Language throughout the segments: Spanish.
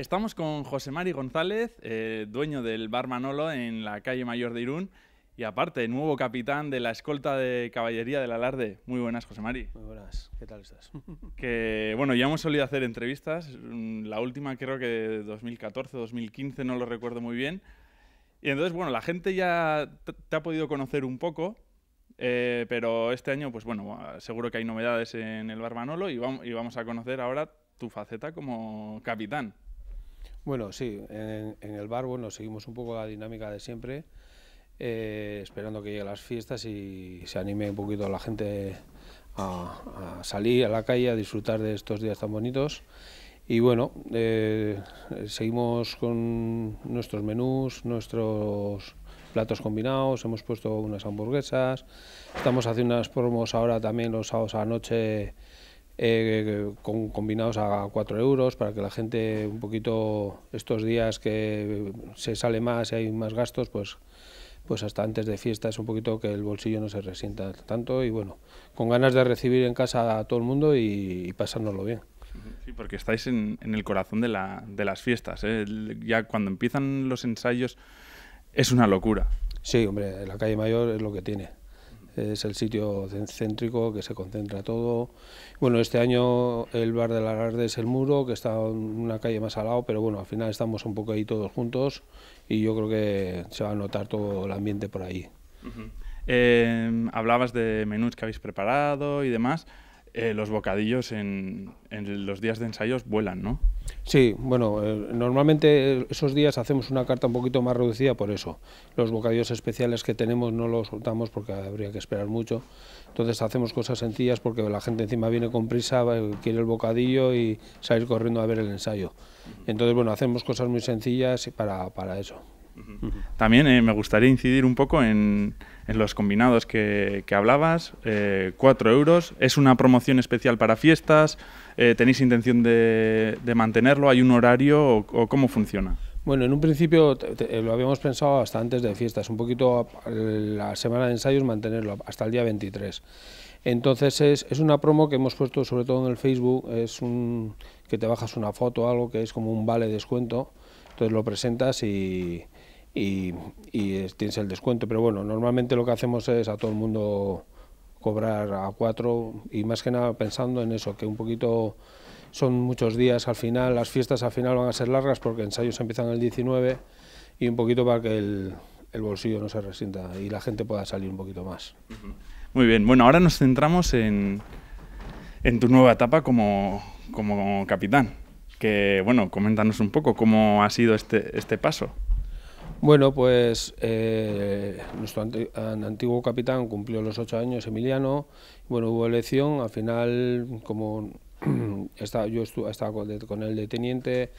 Estamos con José Mari González, eh, dueño del Bar Manolo en la calle Mayor de Irún y aparte nuevo capitán de la escolta de caballería del Alarde. Muy buenas, José Mari. Muy buenas, ¿qué tal estás? Que bueno, ya hemos solido hacer entrevistas, mm, la última creo que de 2014, 2015, no lo recuerdo muy bien. Y entonces, bueno, la gente ya te ha podido conocer un poco, eh, pero este año, pues bueno, seguro que hay novedades en el Bar Manolo y, y vamos a conocer ahora tu faceta como capitán. Bueno, sí, en, el bar bueno, seguimos un poco la dinámica de siempre, eh, esperando que lleguen las fiestas y se anime un poquito la gente a, salir a la calle, a disfrutar de estos días tan bonitos. Y bueno, eh, seguimos con nuestros menús, nuestros platos combinados, hemos puesto unas hamburguesas, estamos haciendo unas promos ahora también los sábados a la noche eh, con, combinados a 4 euros para que la gente un poquito estos días que se sale más y hay más gastos, pues pues hasta antes de fiesta es un poquito que el bolsillo no se resienta tanto y bueno, con ganas de recibir en casa a todo el mundo y, pasárnoslo bien. Sí, porque estáis en, el corazón de, las fiestas. ¿eh? Ya cuando empiezan los ensayos es una locura. Sí, hombre, la calle mayor es lo que tiene es el sitio céntrico que se concentra todo. Bueno, este año el bar de la Garde es el muro, que está en una calle más al lado, pero bueno, al final estamos un poco ahí todos juntos y yo creo que se va a notar todo el ambiente por ahí. Eh, hablabas de menús que habéis preparado y demás. Eh, los bocadillos en, en los días de ensayos vuelan, ¿no? Sí, bueno, eh, normalmente eh, esos días hacemos una carta un poquito más reducida por eso. Los bocadillos especiales que tenemos no los soltamos porque habría que esperar mucho. Entonces hacemos cosas sencillas porque la gente encima viene con prisa, eh, quiere el bocadillo y salir corriendo a ver el ensayo. Entonces, bueno, hacemos cosas muy sencillas para, para eso. También eh, me gustaría incidir un poco en, los combinados que, hablabas. Eh, 4 euros. Es una promoción especial para fiestas. Eh, ¿Tenéis intención de, mantenerlo? ¿Hay un horario o, cómo funciona? Bueno, en un principio eh, lo habíamos pensado hasta antes de fiestas, un poquito la semana de ensayos mantenerlo hasta el día 23. Entonces es, una promo que hemos puesto sobre todo en el Facebook, es un que te bajas una foto o algo que es como un vale descuento, entonces lo presentas y, y, tienes el descuento. Pero bueno, normalmente lo que hacemos es a todo el mundo cobrar a cuatro y más que nada pensando en eso, que un poquito son muchos días al final, las fiestas al final van a ser largas porque ensayos empiezan el 19 y un poquito para que el, bolsillo no se resienta y la gente pueda salir un poquito más. Muy bien, bueno, ahora nos centramos en, tu nueva etapa como, capitán, que bueno, coméntanos un poco cómo ha sido este, este paso. Bueno, pues eh, nuestro antiguo capitán cumplió los ocho años, Emiliano. Bueno, hubo elección. Al final, como yo estaba con, el de teniente,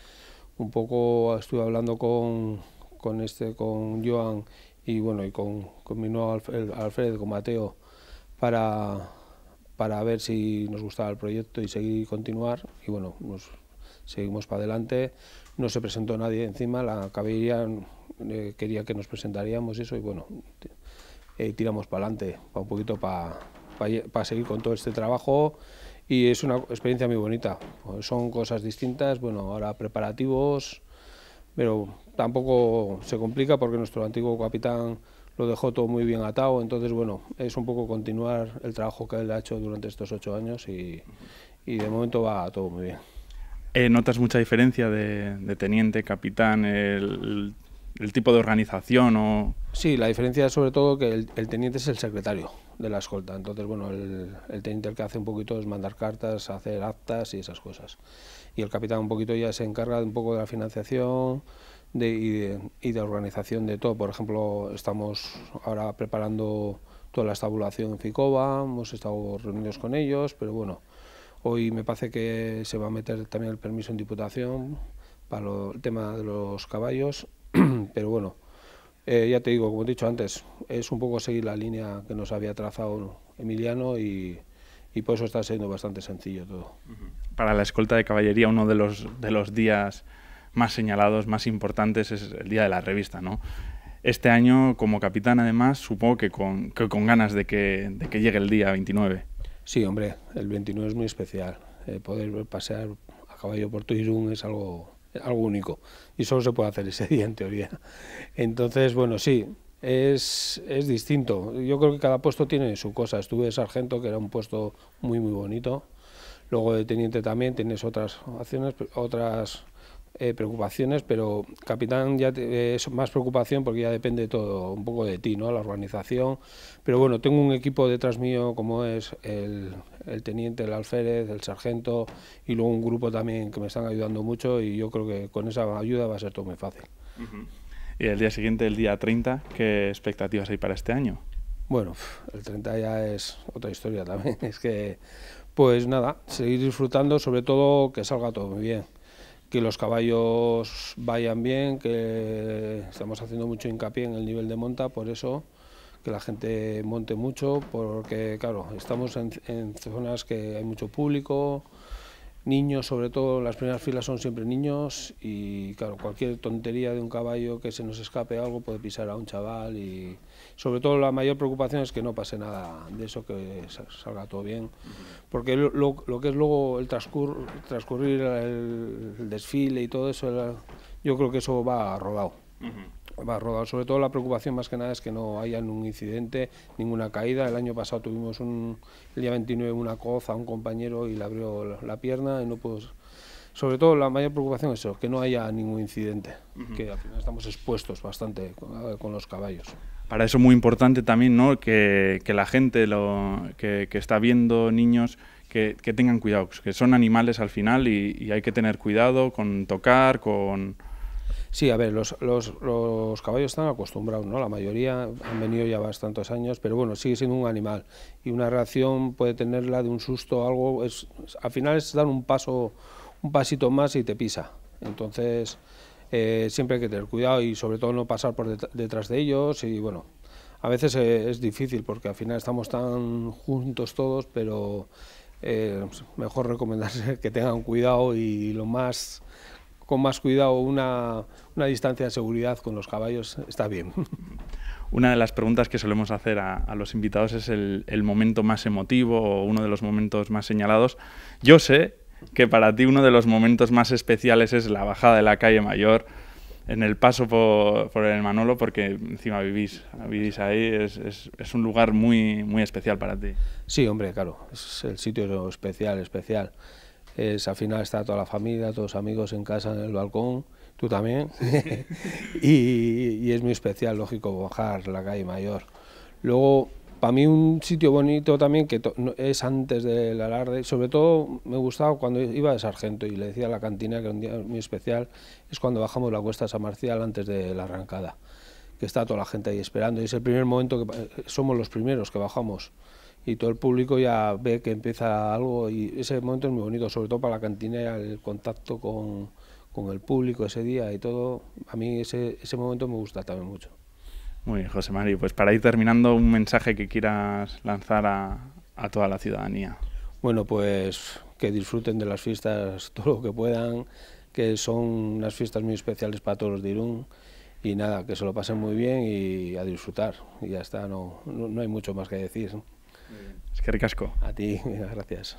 un poco estuve hablando con, con este, con Joan y bueno, y con, mi nuevo Alfred, con Mateo, para, para ver si nos gustaba el proyecto y seguir continuar. Y bueno, nos seguimos para adelante no se presentó nadie. Encima la caballería eh, quería que nos presentaríamos y eso, y bueno, eh, tiramos para adelante, un poquito para pa, seguir con todo este trabajo. Y es una experiencia muy bonita. son cosas distintas, bueno, ahora preparativos, pero tampoco se complica porque nuestro antiguo capitán lo dejó todo muy bien atado. Entonces, bueno, es un poco continuar el trabajo que él ha hecho durante estos ocho años y, y de momento va todo muy bien. Eh, ¿Notas mucha diferencia de, teniente, capitán, el, tipo de organización? O... Sí, la diferencia es sobre todo que el, teniente es el secretario de la escolta. Entonces, bueno, el, teniente el que hace un poquito es mandar cartas, hacer actas y esas cosas. Y el capitán un poquito ya se encarga un poco de la financiación y, de, organización de todo. Por ejemplo, estamos ahora preparando toda la estabulación en FICOBA, hemos estado reunidos con ellos, pero bueno, Hoy me parece que se va a meter también el permiso en diputación para el tema de los caballos, pero bueno, eh, ya te digo, como he dicho antes, es un poco seguir la línea que nos había trazado Emiliano y, por eso está siendo bastante sencillo todo. Para la escolta de caballería, uno de los, de los días más señalados, más importantes, es el día de la revista, ¿no? Este año, como capitán, además, supongo que con, ganas de que, de que llegue el día 29. Sí, hombre, el 29 es muy especial. Eh, poder pasear a caballo por Tuirún es algo, algo único y solo se puede hacer ese día en teoría. Entonces, bueno, sí, es, es distinto. Yo creo que cada puesto tiene su cosa. Estuve de sargento, que era un puesto muy, muy bonito. Luego de teniente también tienes otras acciones, otras eh, preocupaciones, pero capitán ya es más preocupación porque ya depende todo un poco de ti, ¿no? La organización. Pero bueno, tengo un equipo detrás mío como es el, teniente, el alférez, el sargento y luego un grupo también que me están ayudando mucho y yo creo que con esa ayuda va a ser todo muy fácil. Y el día siguiente, el día 30, ¿qué expectativas hay para este año? Bueno, el 30 ya es otra historia también. Es que, pues nada, seguir disfrutando, sobre todo que salga todo muy bien que los caballos vayan bien, que estamos haciendo mucho hincapié en el nivel de monta, por eso que la gente monte mucho, porque claro, estamos en, zonas que hay mucho público, niños, sobre todo las primeras filas son siempre niños y claro, cualquier tontería de un caballo que se nos escape algo puede pisar a un chaval y sobre todo la mayor preocupación es que no pase nada de eso, que salga todo bien, porque lo, que es luego el transcurrir el, desfile y todo eso, yo creo que eso va a pues va Sobre todo la preocupación más que nada es que no haya ningún incidente, ninguna caída. El año pasado tuvimos un, el día 29 una coza a un compañero y le abrió la, pierna y no pudo... Sobre todo la mayor preocupación es eso, que no haya ningún incidente, que al final estamos expuestos bastante con, los caballos para eso muy importante también ¿no? que, la gente lo, que, está viendo niños que, tengan cuidado, que son animales al final y hay que tener cuidado con tocar, con, Sí, a ver, los, los, caballos están acostumbrados, ¿no? La mayoría han venido ya bastantes años, pero bueno, sigue siendo un animal. Y una reacción puede tenerla de un susto o algo. Es, al final es dar un paso, un pasito más y te pisa. Entonces, eh, siempre hay que tener cuidado y sobre todo no pasar por detrás de ellos. Y bueno, a veces eh, es difícil porque al final estamos tan juntos todos, pero eh, mejor recomendarse que tengan cuidado y lo más con más cuidado una, una distancia de seguridad con los caballos está bien. Una de las preguntas que solemos hacer a, los invitados es el, momento más emotivo o uno de los momentos más señalados. Yo sé que para ti uno de los momentos más especiales es la bajada de la calle Mayor en el paso por, el Manolo, porque encima vivís, vivís ahí, es, un lugar muy, muy especial para ti. Sí, hombre, claro, es el sitio especial, especial. Es, al final está toda la familia, todos los amigos en casa, en el balcón, tú también. y, es muy especial, lógico, bajar la calle mayor. Luego, para mí un sitio bonito también, que es antes del alarde, sobre todo me gustaba cuando iba de sargento y le decía a la cantina que un día muy especial, es cuando bajamos la cuesta a San Marcial antes de la arrancada, que está toda la gente ahí esperando. Y es el primer momento que eh, somos los primeros que bajamos y todo el público ya ve que empieza algo y ese momento es muy bonito, sobre todo para la cantina... el contacto con, con el público ese día y todo. A mí ese, ese momento me gusta también mucho. Muy bien, José María. Pues para ir terminando, un mensaje que quieras lanzar a, a toda la ciudadanía. Bueno, pues que disfruten de las fiestas todo lo que puedan, que son unas fiestas muy especiales para todos los de Irún y nada, que se lo pasen muy bien y a disfrutar. Y ya está, no, no, no hay mucho más que decir. Es que ricasco. A ti, gracias.